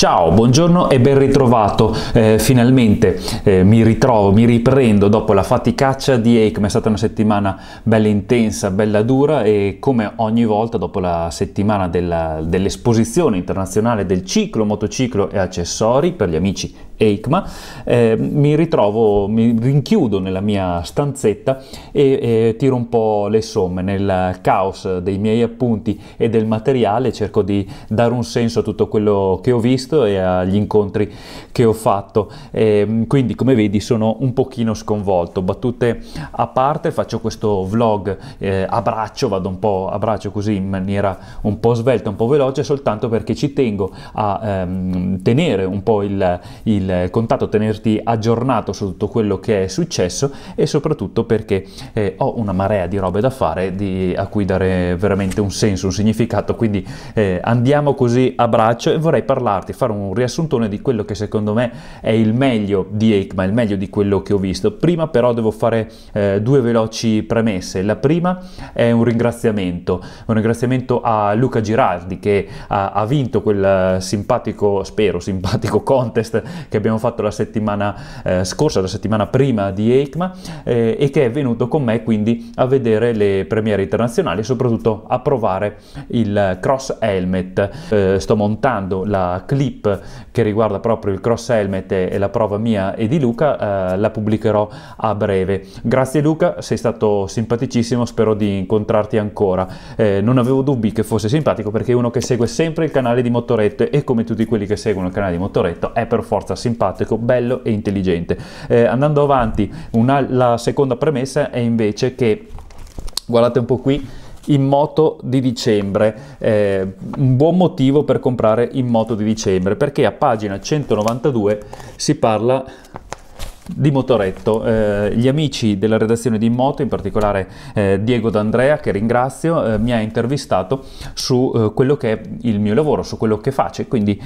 Ciao, buongiorno e ben ritrovato. Eh, finalmente eh, mi ritrovo, mi riprendo dopo la faticaccia di Acme. È stata una settimana bella intensa, bella dura e come ogni volta dopo la settimana dell'esposizione internazionale del ciclo, motociclo e accessori per gli amici EICMA, eh, mi ritrovo, mi rinchiudo nella mia stanzetta e, e tiro un po' le somme nel caos dei miei appunti e del materiale, cerco di dare un senso a tutto quello che ho visto e agli incontri che ho fatto. E, ehm, quindi come vedi sono un pochino sconvolto, battute a parte faccio questo vlog eh, a braccio, vado un po' a braccio così in maniera un po' svelta, un po' veloce, soltanto perché ci tengo a ehm, tenere un po' il, il contatto, tenerti aggiornato su tutto quello che è successo e soprattutto perché eh, ho una marea di robe da fare di, a cui dare veramente un senso, un significato, quindi eh, andiamo così a braccio e vorrei parlarti, fare un riassuntone di quello che secondo me è il meglio di EICMA, il meglio di quello che ho visto. Prima però devo fare eh, due veloci premesse. La prima è un ringraziamento, un ringraziamento a Luca Girardi che ha, ha vinto quel simpatico, spero simpatico contest che abbiamo fatto la settimana eh, scorsa, la settimana prima di EICMA eh, e che è venuto con me quindi a vedere le premiere internazionali e soprattutto a provare il cross helmet. Eh, sto montando la clip che riguarda proprio il cross helmet e, la prova mia e di Luca, eh, la pubblicherò a breve. Grazie Luca, sei stato simpaticissimo, spero di incontrarti ancora. Eh, non avevo dubbi che fosse simpatico perché è uno che segue sempre il canale di Motoretto e come tutti quelli che seguono il canale di Motoretto è per forza simpatico simpatico, bello e intelligente. Eh, andando avanti, una, la seconda premessa è invece che, guardate un po' qui, in moto di dicembre, eh, un buon motivo per comprare in moto di dicembre, perché a pagina 192 si parla di Motoretto, eh, gli amici della redazione di Moto, in particolare eh, Diego D'Andrea, che ringrazio, eh, mi ha intervistato su eh, quello che è il mio lavoro, su quello che faccio, quindi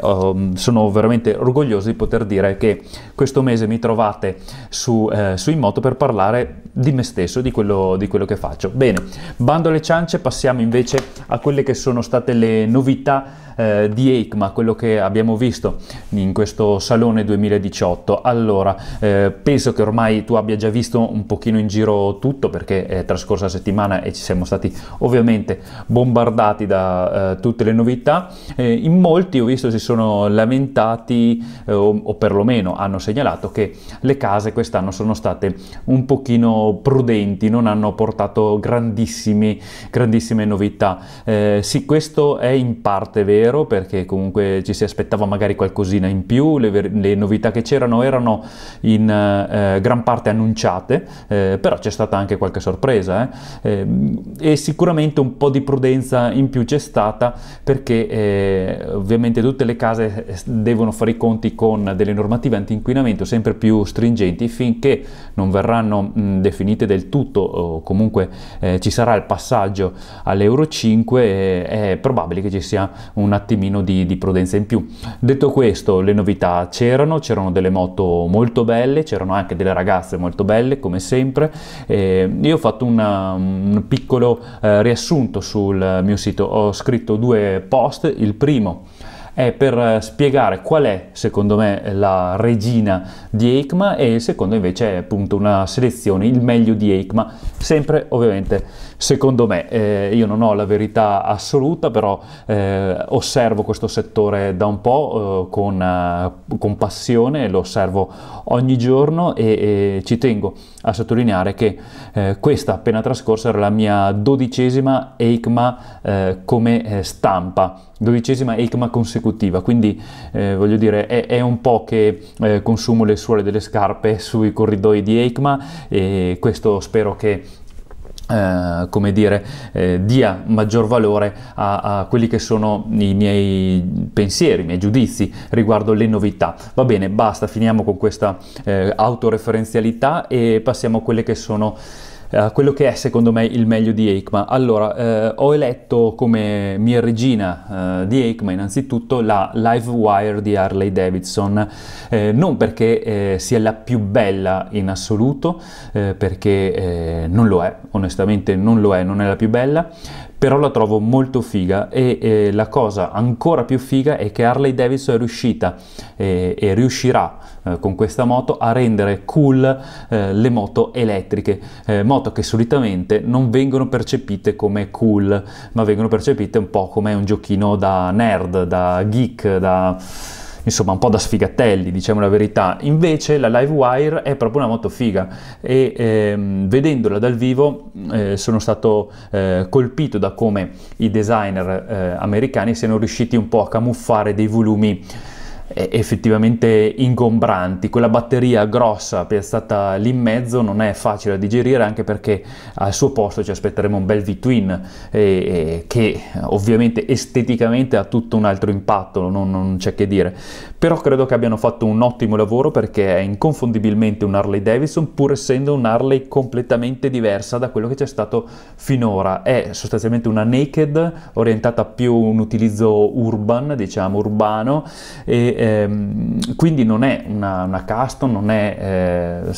oh, sono veramente orgoglioso di poter dire che questo mese mi trovate su, eh, su in Moto per parlare di me stesso, di quello, di quello che faccio. Bene, bando alle ciance, passiamo invece a quelle che sono state le novità eh, di EICMA, quello che abbiamo visto in questo salone 2018. Allora, eh, penso che ormai tu abbia già visto un pochino in giro tutto perché è trascorsa settimana e ci siamo stati ovviamente bombardati da eh, tutte le novità. Eh, in molti ho visto si sono lamentati eh, o, o perlomeno hanno segnalato che le case quest'anno sono state un pochino prudenti, non hanno portato grandissime novità. Eh, sì, questo è in parte vero pensiero perché comunque ci si aspettava magari qualcosina in più, le, ver- le novità che c'erano erano in eh, gran parte annunciate, eh, però c'è stata anche qualche sorpresa eh? eh e sicuramente un po' di prudenza in più c'è stata perché eh, ovviamente tutte le case eh, devono fare i conti con delle normative antinquinamento sempre più stringenti finché non verranno mh, definite del tutto o comunque ci sarà il passaggio all'Euro 5 è probabile che ci sia una attimino di, di prudenza in più. Detto questo, le novità c'erano, c'erano delle moto molto belle, c'erano anche delle ragazze molto belle come sempre. Eh, io ho fatto una, un piccolo eh, riassunto sul mio sito, ho scritto due post, il primo è per eh, spiegare qual è secondo me la regina di EICMA e il secondo invece è appunto una selezione, il meglio di EICMA, sempre ovviamente secondo me. Eh, io non ho la verità assoluta, però eh, osservo questo settore da un po' eh, con, eh, con, passione, lo osservo ogni giorno e, e ci tengo a sottolineare che eh, questa appena trascorsa era la mia dodicesima EICMA come stampa dodicesima ECMA consecutiva, quindi eh, voglio dire è, è, un po' che eh, consumo le suole delle scarpe sui corridoi di ECMA e questo spero che eh, come dire, eh, dia maggior valore a, a, quelli che sono i miei pensieri, i miei giudizi riguardo le novità. Va bene, basta, finiamo con questa eh, autoreferenzialità e passiamo a quelle che sono eh, quello che è secondo me il meglio di EICMA. Allora, eh, ho eletto come mia regina eh, di EICMA innanzitutto la Livewire di Harley Davidson, eh, non perché eh, sia la più bella in assoluto, eh, perché non lo è, onestamente non lo è, non è la più bella, però la trovo molto figa e eh, la cosa ancora più figa è che Harley Davidson è riuscita eh, e riuscirà eh, con questa moto a rendere cool eh, le moto elettriche, eh, moto che solitamente non vengono percepite come cool, ma vengono percepite un po' come un giochino da nerd, da geek, da insomma un po' da sfigatelli, diciamo la verità. Invece la Livewire è proprio una moto figa e ehm, vedendola dal vivo eh, sono stato eh, colpito da come i designer eh, americani siano riusciti un po' a camuffare dei volumi effettivamente ingombranti. Quella batteria grossa piazzata lì in mezzo non è facile da digerire anche perché al suo posto ci aspetteremo un bel V-Twin eh, eh, che ovviamente esteticamente ha tutto un altro impatto, non, non c'è che dire. Però credo che abbiano fatto un ottimo lavoro perché è inconfondibilmente un Harley Davidson pur essendo un Harley completamente diversa da quello che c'è stato finora. È sostanzialmente una naked orientata più a un utilizzo urban, diciamo urbano, e ehm, quindi non è una, una custom, non è eh,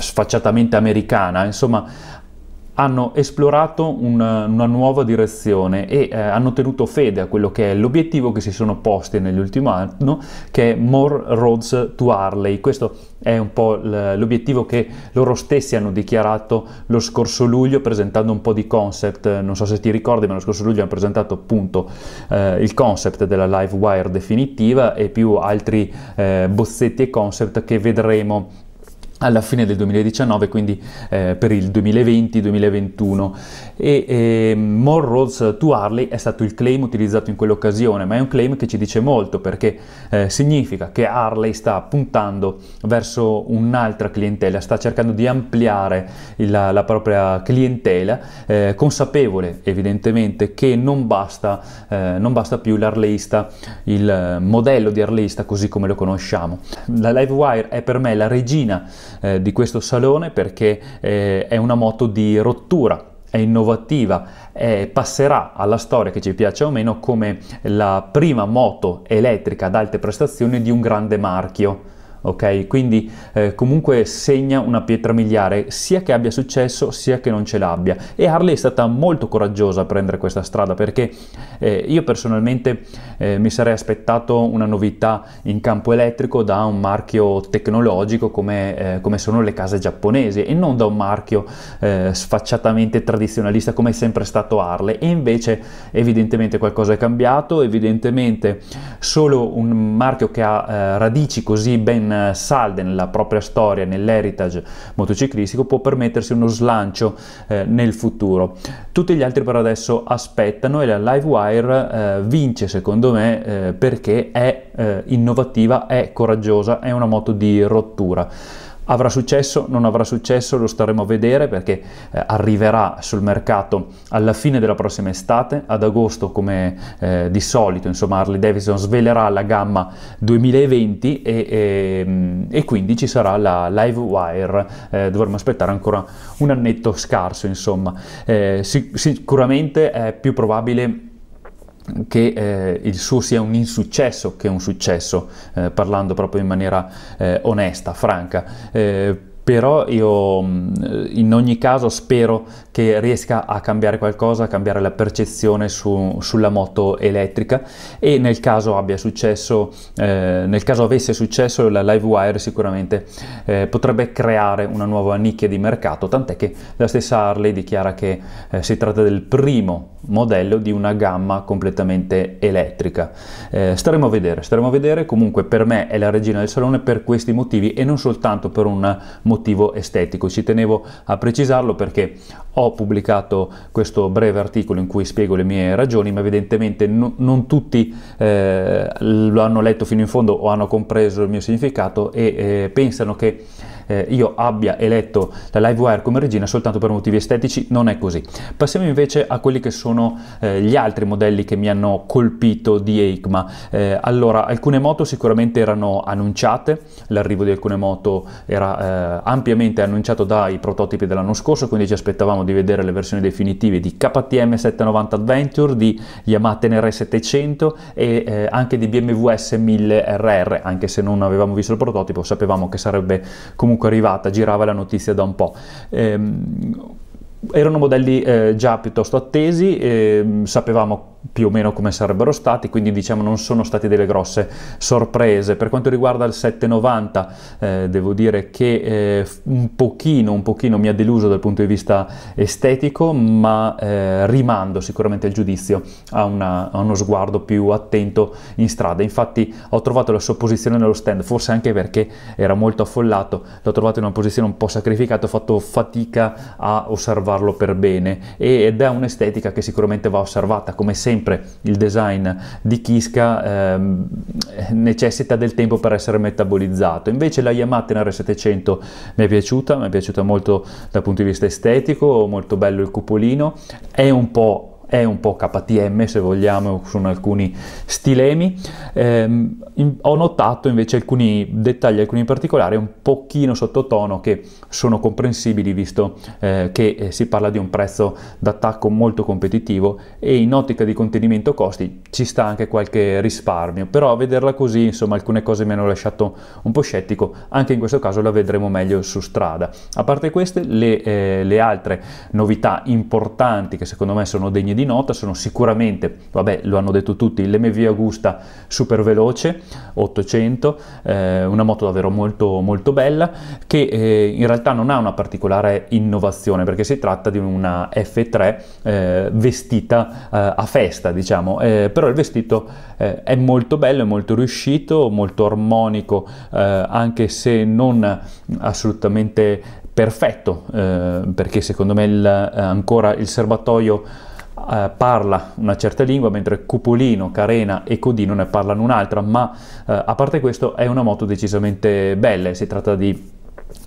sfacciatamente americana, insomma hanno esplorato una, una nuova direzione e eh, hanno tenuto fede a quello che è l'obiettivo che si sono posti nell'ultimo anno, che è More Roads to Harley. Questo è un po' l'obiettivo che loro stessi hanno dichiarato lo scorso luglio presentando un po' di concept, non so se ti ricordi, ma lo scorso luglio hanno presentato appunto eh, il concept della live wire definitiva e più altri eh, bozzetti e concept che vedremo alla fine del 2019, quindi eh, per il 2020-2021. E eh, More Roads to Harley è stato il claim utilizzato in quell'occasione, ma è un claim che ci dice molto perché eh, significa che Harley sta puntando verso un'altra clientela, sta cercando di ampliare la, la propria clientela, eh, consapevole evidentemente che non basta, eh, non basta più l'Harleyista, il eh, modello di Harleyista così come lo conosciamo. La Livewire è per me la regina eh, di questo salone perché eh, è una moto di rottura è innovativa e passerà alla storia che ci piaccia o meno come la prima moto elettrica ad alte prestazioni di un grande marchio ok? Quindi eh, comunque segna una pietra miliare, sia che abbia successo sia che non ce l'abbia. E Harley è stata molto coraggiosa a prendere questa strada perché eh, io personalmente eh, mi sarei aspettato una novità in campo elettrico da un marchio tecnologico come, eh, come sono le case giapponesi e non da un marchio eh, sfacciatamente tradizionalista come è sempre stato Harley. E invece evidentemente qualcosa è cambiato, evidentemente solo un marchio che ha eh, radici così ben eh, salde nella propria storia, nell'heritage motociclistico, può permettersi uno slancio eh, nel futuro. Tutti gli altri per adesso aspettano e la Livewire eh, vince secondo me eh, perché è eh, innovativa, è coraggiosa, è una moto di rottura. Avrà successo, non avrà successo, lo staremo a vedere perché eh, arriverà sul mercato alla fine della prossima estate, ad agosto come eh, di solito, insomma Harley Davidson svelerà la gamma 2020 e, e, ehm, e quindi ci sarà la Live Wire, eh, dovremo aspettare ancora un annetto scarso, insomma. Eh, sic- sicuramente è più probabile che eh, il suo sia un insuccesso che un successo, eh, parlando proprio in maniera eh, onesta, franca. Eh, però io mm, in ogni caso spero che riesca a cambiare qualcosa, a cambiare la percezione su, sulla moto elettrica e nel caso, successo, eh, nel caso avesse successo la Livewire sicuramente eh, potrebbe creare una nuova nicchia di mercato, tant'è che la stessa Harley dichiara che si tratta del primo modello di una gamma completamente elettrica. Eh, staremo a vedere, staremo a vedere, comunque per me è la regina del salone per questi motivi e non soltanto per un motivo estetico. Ci tenevo a precisarlo perché ho pubblicato questo breve articolo in cui spiego le mie ragioni, ma evidentemente no, non tutti eh, lo hanno letto fino in fondo o hanno compreso il mio significato e eh, pensano che eh, io abbia eletto la Livewire come regina soltanto per motivi estetici, non è così. Passiamo invece a quelli che sono eh, gli altri modelli che mi hanno colpito di EICMA. Eh, allora, alcune moto sicuramente erano annunciate, l'arrivo di alcune moto era eh, ampiamente annunciato dai prototipi dell'anno scorso, quindi ci aspettavamo di vedere le versioni definitive di KTM 790 Adventure, di Yamaha NR 700 e eh, anche di BMW S1000 RR, anche se non avevamo visto il prototipo, sapevamo che sarebbe comunque comunque arrivata, girava la notizia da un po'. Ehm, erano modelli eh, già piuttosto attesi, eh, sapevamo più o meno come sarebbero stati, quindi diciamo non sono state delle grosse sorprese. Per quanto riguarda il 790, eh, devo dire che eh, un, pochino, un pochino mi ha deluso dal punto di vista estetico, ma eh, rimando sicuramente il giudizio a, una, a, uno sguardo più attento in strada. Infatti ho trovato la sua posizione nello stand, forse anche perché era molto affollato, l'ho trovato in una posizione un po' sacrificata, ho fatto fatica a osservarlo per bene ed è un'estetica che sicuramente va osservata come sempre sempre il design di Kiska eh, necessita del tempo per essere metabolizzato. Invece la Yamaha NR700 mi è piaciuta, mi è piaciuta molto dal punto di vista estetico, molto bello il cupolino, è un po' è un po' KTM se vogliamo, sono alcuni stilemi. Eh, in, ho notato invece alcuni dettagli, alcuni particolari un pochino sottotono che sono comprensibili visto eh, che eh, si parla di un prezzo d'attacco molto competitivo e in ottica di contenimento costi ci sta anche qualche risparmio, però a vederla così insomma alcune cose mi hanno lasciato un po' scettico, anche in questo caso la vedremo meglio su strada. A parte queste le, eh, le altre novità importanti che secondo me sono degne di di nota sono sicuramente, vabbè lo hanno detto tutti, l'MV Augusta super veloce 800, eh, una moto davvero molto molto bella che eh, in realtà non ha una particolare innovazione perché si tratta di una F3 eh, vestita eh, a festa diciamo, eh, però il vestito eh, è molto bello, è molto riuscito, molto armonico anche se non assolutamente perfetto eh, perché secondo me il, ancora il serbatoio eh, parla una certa lingua, mentre Cupolino, Carena e Codino ne parlano un'altra, ma eh, a parte questo è una moto decisamente bella, si tratta di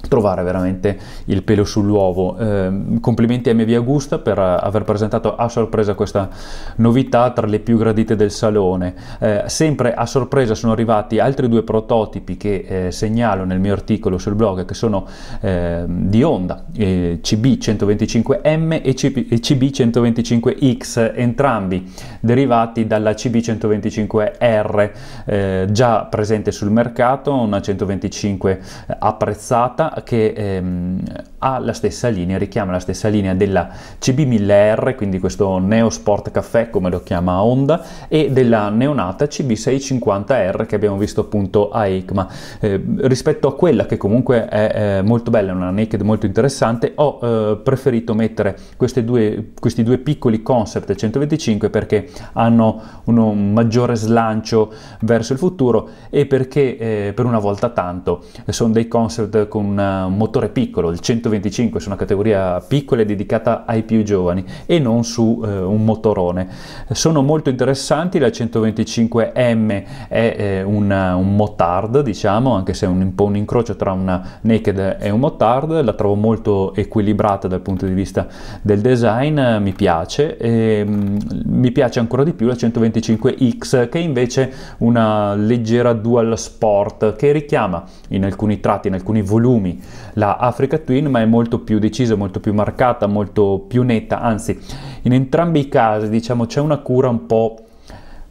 trovare veramente il pelo sull'uovo. Eh, complimenti a MV Augusta per eh, aver presentato a sorpresa questa novità tra le più gradite del salone. Eh, sempre a sorpresa sono arrivati altri due prototipi che eh, segnalo nel mio articolo sul blog che sono ehm, di Honda, eh, CB125M e CB125X, entrambi derivati dalla CB125R eh, già presente sul mercato, una 125 apprezzata fatta che ehm, ha la stessa linea, richiama la stessa linea della CB1000R, quindi questo Neo Sport Café come lo chiama Honda, e della neonata CB650R che abbiamo visto appunto a EICMA. Eh, rispetto a quella che comunque è eh, molto bella, è una naked molto interessante, ho eh, preferito mettere due, questi due piccoli concept 125 perché hanno uno maggiore slancio verso il futuro e perché eh, per una volta tanto eh, sono dei concept con con un eh, motore piccolo, il 125 su una categoria piccola e dedicata ai più giovani e non su eh, un motorone. Sono molto interessanti, la 125M è eh, una, un motard diciamo, anche se è un, un po' un incrocio tra una naked e un motard, la trovo molto equilibrata dal punto di vista del design, mi piace, e, ehm, mh, mi piace ancora di più la 125X che è invece una leggera dual sport che richiama in alcuni tratti, in alcuni volumi volumi la Africa Twin, ma è molto più decisa, molto più marcata, molto più netta, anzi in entrambi i casi diciamo c'è una cura un po'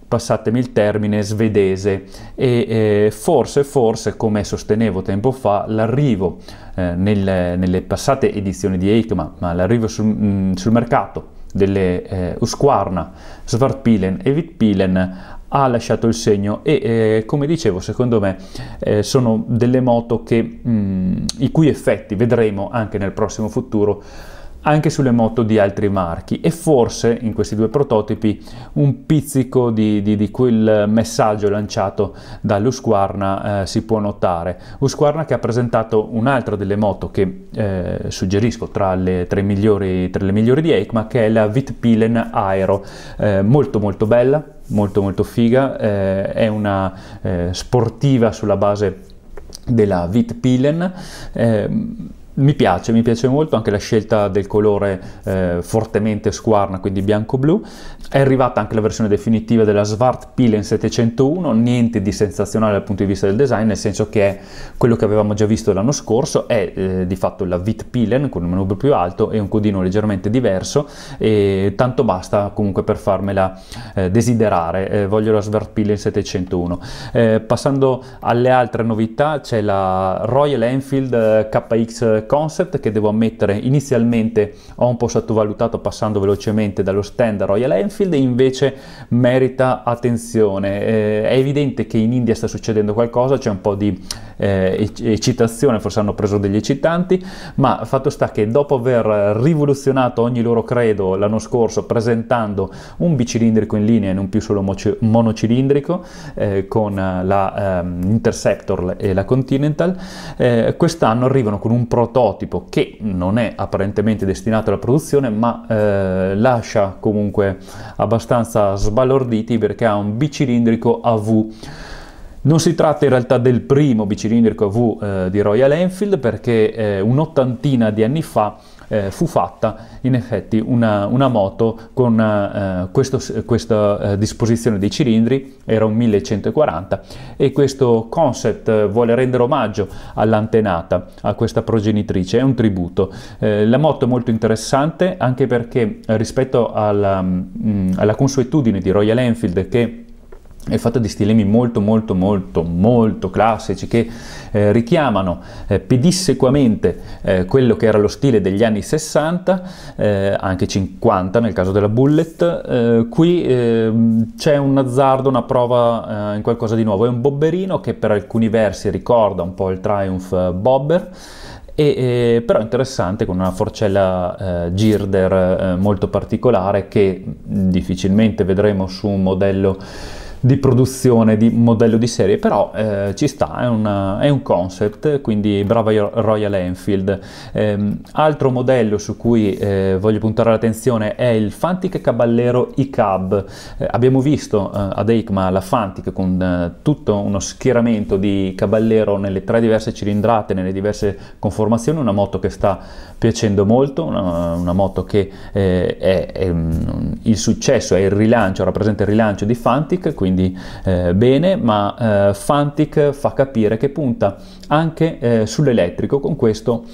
passatemi il termine, svedese e eh, forse, forse, come sostenevo tempo fa, l'arrivo eh, nel, nelle passate edizioni di Eichmann ma l'arrivo sul, mm, sul mercato delle eh, Usquarna, Svartpilen e Vitpilen ha lasciato il segno e eh, come dicevo secondo me eh, sono delle moto che, mh, mm, i cui effetti vedremo anche nel prossimo futuro anche sulle moto di altri marchi e forse in questi due prototipi un pizzico di, di, di quel messaggio lanciato dall'Usquarna eh, si può notare. Usquarna che ha presentato un'altra delle moto che eh, suggerisco tra le, tra, migliori, tra le, migliori, di EICMA che è la Vitpilen Aero, eh, molto molto bella, molto molto figa, eh, è una eh, sportiva sulla base della Vitpilen ehm, mi piace, mi piace molto anche la scelta del colore eh, fortemente squarna, quindi bianco-blu. È arrivata anche la versione definitiva della Svart Pilen 701, niente di sensazionale dal punto di vista del design, nel senso che è quello che avevamo già visto l'anno scorso, è eh, di fatto la Vit Pilen con un numero più alto e un codino leggermente diverso e tanto basta comunque per farmela eh, desiderare, eh, voglio la Svart Pilen 701. Eh, passando alle altre novità c'è la Royal Enfield eh, KX concept che devo ammettere inizialmente ho un po' sottovalutato passando velocemente dallo stand Royal Enfield e invece merita attenzione. Eh, è evidente che in India sta succedendo qualcosa, c'è un po' di eh, eccitazione, forse hanno preso degli eccitanti, ma fatto sta che dopo aver rivoluzionato ogni loro credo l'anno scorso presentando un bicilindrico in linea e non più solo monocilindrico eh, con la ehm, Interceptor e la Continental, eh, quest'anno arrivano con un prototipo prototipo che non è apparentemente destinato alla produzione ma eh, lascia comunque abbastanza sbalorditi perché ha un bicilindrico a V. non si tratta in realtà del primo bicilindrico AV eh, di Royal Enfield perché eh, un'ottantina di anni fa eh, fu fatta in effetti una, una moto con eh, questo, questa eh, disposizione dei cilindri, era un 1140 e questo concept eh, vuole rendere omaggio all'antenata, a questa progenitrice, è un tributo. Eh, la moto è molto interessante anche perché rispetto alla, mh, mm, alla consuetudine di Royal Enfield che il fatto di stilemi molto molto molto molto classici che eh, richiamano eh, pedissequamente eh, quello che era lo stile degli anni 60 eh, anche 50 nel caso della bullet eh, qui ehm, c'è un azzardo una prova eh, in qualcosa di nuovo è un bobberino che per alcuni versi ricorda un po' il triumph bobber e, eh, però interessante con una forcella eh, girder eh, molto particolare che difficilmente vedremo su un modello di produzione di modello di serie, però eh, ci sta, è, una, è, un concept, quindi brava Royal Enfield. Eh, altro modello su cui eh, voglio puntare l'attenzione è il Fantic Caballero ICAB. Eh, abbiamo visto eh, ad EICMA la Fantic con eh, tutto uno schieramento di Caballero nelle tre diverse cilindrate, nelle diverse conformazioni, una moto che sta piacendo molto, una, una moto che è, è, il successo, è il rilancio, rappresenta il rilancio di Fantic, quindi quindi eh, bene, ma eh, Fantic fa capire che punta anche eh, sull'elettrico con questo,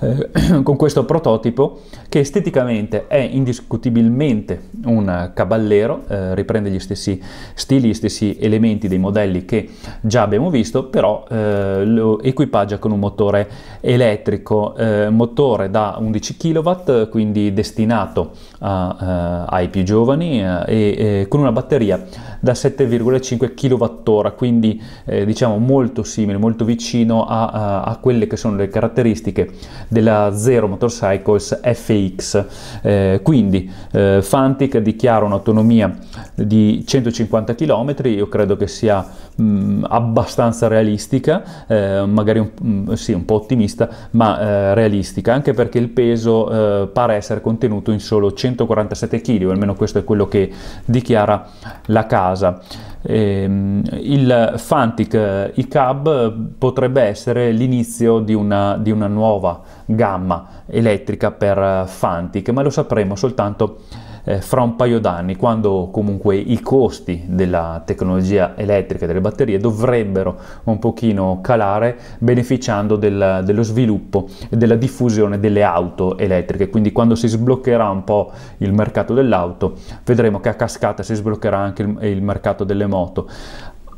eh, con questo prototipo che esteticamente è indiscutibilmente un caballero, eh, riprende gli stessi stili, gli stessi elementi dei modelli che già abbiamo visto, però eh, lo equipaggia con un motore elettrico, motore da 11 kW, quindi destinato a, ai più giovani e con una batteria da 7,5 kWh, quindi eh, diciamo molto simile, molto vicino a, eh, a, quelle che sono le caratteristiche della Zero Motorcycles FX. Eh, quindi eh, Fantic dichiara un'autonomia di 150 km, io credo che sia mh, mm, abbastanza realistica, eh, magari un, mh, mm, sì, un po' ottimista, ma eh, realistica, anche perché il peso eh, pare essere contenuto in solo 147 kg, almeno questo è quello che dichiara la casa casa. Ehm, il Fantic eh, iCab eh, potrebbe essere l'inizio di una, di una nuova gamma elettrica per eh, Fantic, ma lo sapremo soltanto eh, fra un paio d'anni, quando comunque i costi della tecnologia elettrica delle batterie dovrebbero un pochino calare beneficiando del, dello sviluppo e della diffusione delle auto elettriche. Quindi quando si sbloccherà un po' il mercato dell'auto, vedremo che a cascata si sbloccherà anche il, il mercato delle moto.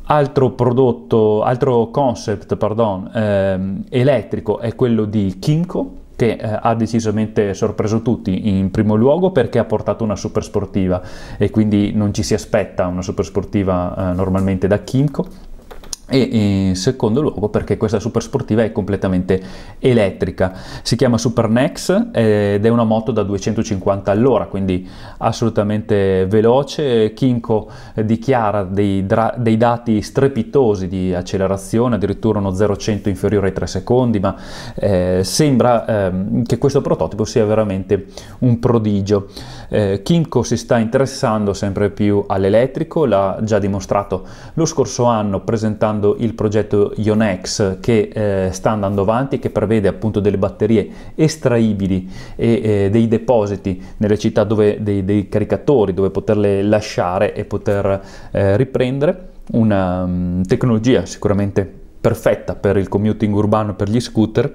Altro prodotto, altro concept, pardon, ehm, elettrico è quello di Kinko, che eh, ha decisamente sorpreso tutti in primo luogo perché ha portato una super sportiva e quindi non ci si aspetta una super sportiva eh, normalmente da Kimco e in secondo luogo perché questa super sportiva è completamente elettrica si chiama Supernex eh, ed è una moto da 250 all'ora quindi assolutamente veloce Kinko dichiara dei, dra- dei dati strepitosi di accelerazione addirittura uno 0-100 inferiore ai 3 secondi ma eh, sembra eh, che questo prototipo sia veramente un prodigio eh, Kimco si sta interessando sempre più all'elettrico, l'ha già dimostrato lo scorso anno presentando il progetto Ionex che eh, sta andando avanti, che prevede appunto delle batterie estraibili e eh, dei depositi nelle città dove dei, dei, caricatori dove poterle lasciare e poter eh, riprendere. Una um, tecnologia sicuramente perfetta per il commuting urbano per gli scooter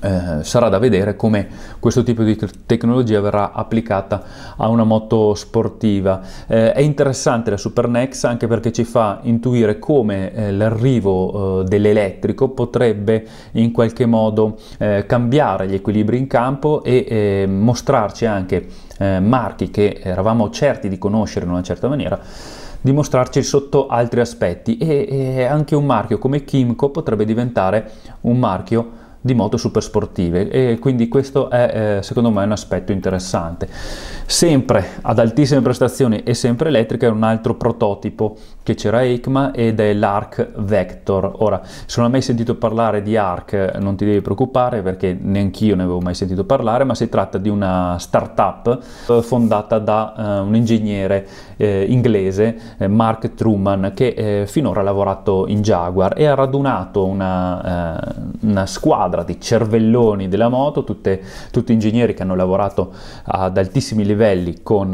eh, sarà da vedere come questo tipo di tecnologia verrà applicata a una moto sportiva. Eh, è interessante la Supernex anche perché ci fa intuire come eh, l'arrivo eh, dell'elettrico potrebbe in qualche modo eh, cambiare gli equilibri in campo e eh, mostrarci anche marchi che eravamo certi di conoscere in una certa maniera dimostrarci sotto altri aspetti e, e anche un marchio come Kimco potrebbe diventare un marchio di moto super sportive e quindi questo è eh, secondo me un aspetto interessante. Sempre ad altissime prestazioni e sempre elettrica è un altro prototipo che c'era ECMA ed è l'ARC Vector. Ora, se non hai mai sentito parlare di ARC non ti devi preoccupare perché neanch'io ne avevo mai sentito parlare, ma si tratta di una startup eh, fondata da uh, un ingegnere eh, inglese, eh, Mark Truman, che eh, finora ha lavorato in Jaguar e ha radunato una, eh, una squadra di cervelloni della moto, tutte, tutti ingegneri che hanno lavorato ad altissimi livelli con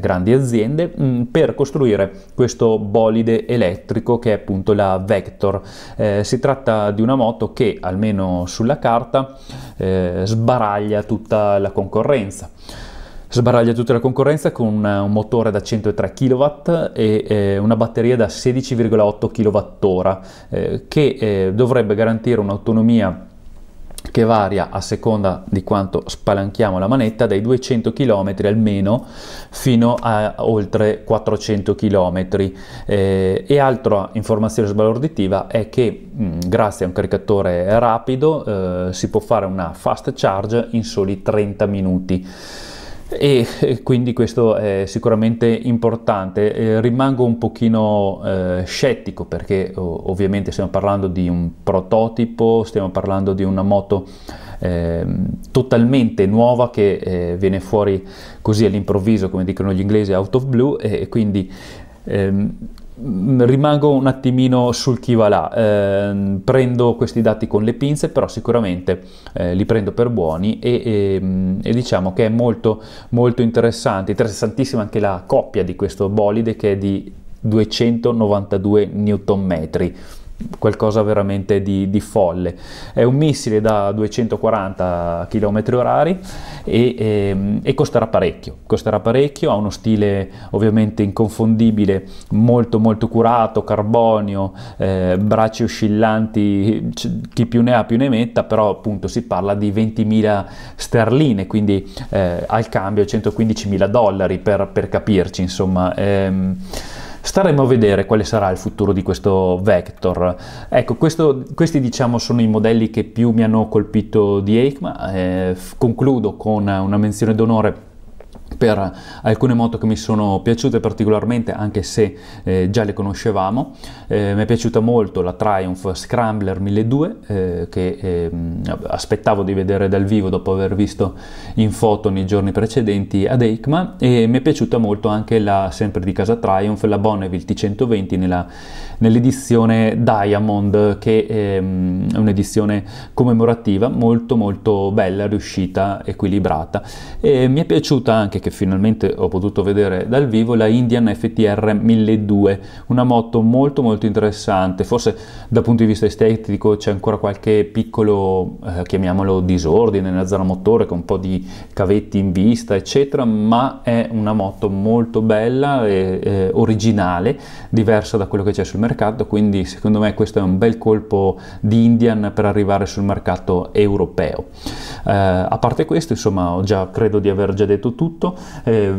grandi aziende, mh, mm, per costruire questo bolide elettrico che è appunto la Vector. Eh, si tratta di una moto che almeno sulla carta eh, sbaraglia tutta la concorrenza sbaraglia tutta la concorrenza con un motore da 103 kW e eh, una batteria da 16,8 kWh eh, che eh, dovrebbe garantire un'autonomia che varia a seconda di quanto spalanchiamo la manetta dai 200 km almeno fino a oltre 400 km eh, e altra informazione sbalorditiva è che mh, mm, grazie a un caricatore rapido eh, si può fare una fast charge in soli 30 minuti e quindi questo è sicuramente importante. rimango un pochino eh, scettico perché ovviamente stiamo parlando di un prototipo, stiamo parlando di una moto eh, totalmente nuova che eh, viene fuori così all'improvviso, come dicono gli inglesi, out of blue e quindi ehm, Mm, rimango un attimino sul chi va là, eh, prendo questi dati con le pinze, però sicuramente eh, li prendo per buoni e, e, ehm, e, diciamo che è molto, molto interessante, interessantissima anche la coppia di questo bolide che è di 292 Nm qualcosa veramente di, di, folle. È un missile da 240 km h e, e, ehm, e, costerà parecchio, costerà parecchio, ha uno stile ovviamente inconfondibile, molto molto curato, carbonio, eh, bracci oscillanti, chi più ne ha più ne metta, però appunto si parla di 20.000 sterline, quindi eh, al cambio 115.000 dollari per, per capirci, insomma. Ehm, Staremo a vedere quale sarà il futuro di questo Vector. Ecco, questo, questi diciamo sono i modelli che più mi hanno colpito di EICMA. Eh, concludo con una menzione d'onore per alcune moto che mi sono piaciute particolarmente anche se eh, già le conoscevamo eh, mi è piaciuta molto la Triumph Scrambler 1200 eh, che ehm, aspettavo di vedere dal vivo dopo aver visto in foto nei giorni precedenti ad EICMA e mi è piaciuta molto anche la sempre di casa Triumph la Bonneville T120 nell'edizione Diamond che ehm, è un'edizione commemorativa molto molto bella riuscita equilibrata e mi è piaciuta anche che finalmente ho potuto vedere dal vivo, la Indian FTR 1200, una moto molto molto interessante, forse dal punto di vista estetico c'è ancora qualche piccolo, eh, chiamiamolo disordine nella zona motore con un po' di cavetti in vista eccetera, ma è una moto molto bella e eh, originale, diversa da quello che c'è sul mercato, quindi secondo me questo è un bel colpo di Indian per arrivare sul mercato europeo. Eh, a parte questo, insomma, già, credo di aver già detto tutto. Eh,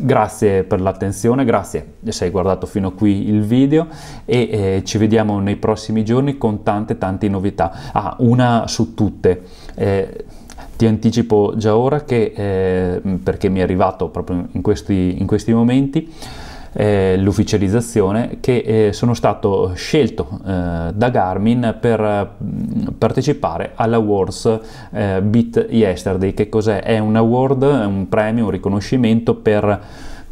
grazie per l'attenzione, grazie se hai guardato fino a qui il video e eh, ci vediamo nei prossimi giorni con tante tante novità. Ah, una su tutte. Eh, ti anticipo già ora che, eh, perché mi è arrivato proprio in questi, in questi momenti, eh, l'ufficializzazione che eh, sono stato scelto eh, da Garmin per mm, partecipare all'Awards eh, Beat Yesterday. Che cos'è? È un award, un premio, un riconoscimento per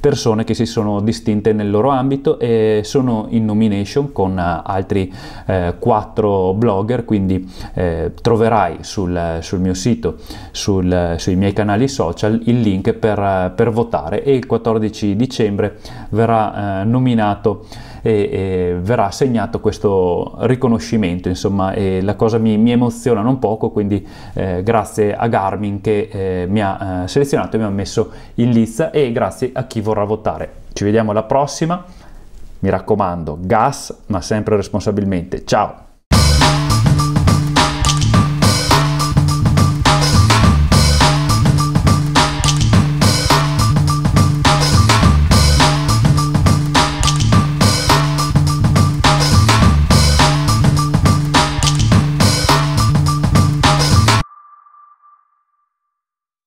persone che si sono distinte nel loro ambito e sono in nomination con eh, altri eh, quattro blogger, quindi eh, troverai sul, sul, mio sito, sul, sui miei canali social il link per, per, votare e il 14 dicembre verrà nominato e, e verrà assegnato questo riconoscimento, insomma, e la cosa mi, mi emoziona non poco, quindi eh, grazie a Garmin che eh, mi ha eh, selezionato e mi ha messo in lista e grazie a chi vorrà votare. Ci vediamo alla prossima, mi raccomando, gas ma sempre responsabilmente. Ciao!